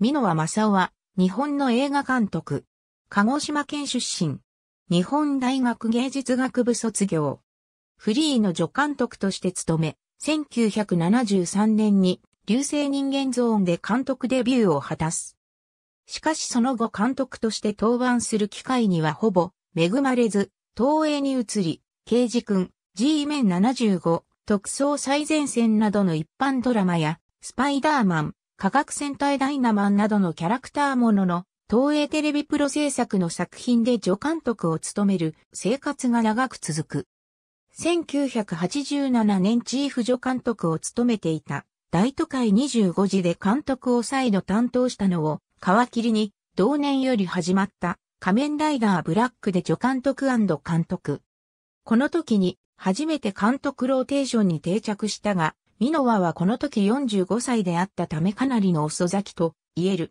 美濃和正雄は、日本の映画監督。鹿児島県出身。日本大学芸術学部卒業。フリーの助監督として務め、1973年に、流星人間ゾーンで監督デビューを果たす。しかしその後監督として登板する機会にはほぼ恵まれず、東映に移り、刑事君、G 面75、特捜最前線などの一般ドラマや、スパイダーマン、科学戦隊ダイナマンなどのキャラクターものの、東映テレビプロ制作の作品で助監督を務める生活が長く続く。1987年チーフ助監督を務めていた大都会25時で監督を再度担当したのを皮切りに同年より始まった仮面ライダーブラックで助監督監督。この時に初めて監督ローテーションに定着したが、ミノワはこの時45歳であったためかなりの遅咲きと言える。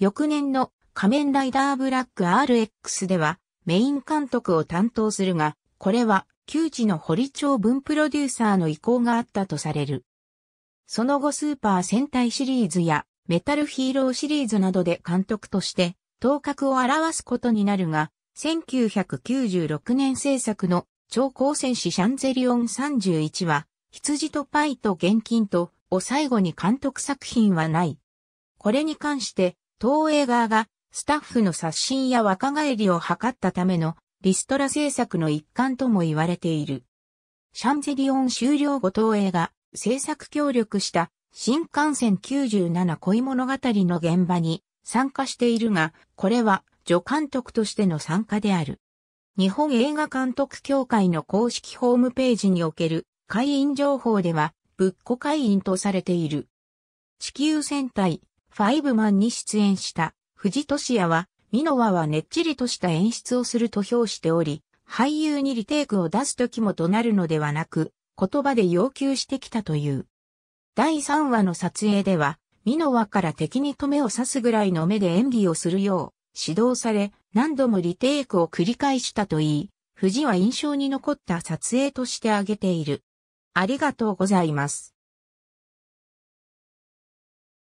翌年の仮面ライダーブラック RX ではメイン監督を担当するが、これは旧知の堀町文プロデューサーの意向があったとされる。その後スーパー戦隊シリーズやメタルヒーローシリーズなどで監督として頭角を表すことになるが、1996年制作の超高戦士シャンゼリオン31は羊とパイと現金とを最後に監督作品はない。これに関して、東映側がスタッフの刷新や若返りを図ったためのリストラ制作の一環とも言われている。シャンゼリオン終了後東映が制作協力した新幹線97恋物語の現場に参加しているが、これは助監督としての参加である。日本映画監督協会の公式ホームページにおける会員情報では、ぶっこ会員とされている。地球戦隊、ファイブマンに出演した、藤俊也は、ミノワはねっちりとした演出をすると評しており、俳優にリテイクを出す時もとなるのではなく、言葉で要求してきたという。第3話の撮影では、ミノワから敵に止めを刺すぐらいの目で演技をするよう、指導され、何度もリテイクを繰り返したといい、藤は印象に残った撮影として挙げている。ありがとうございます。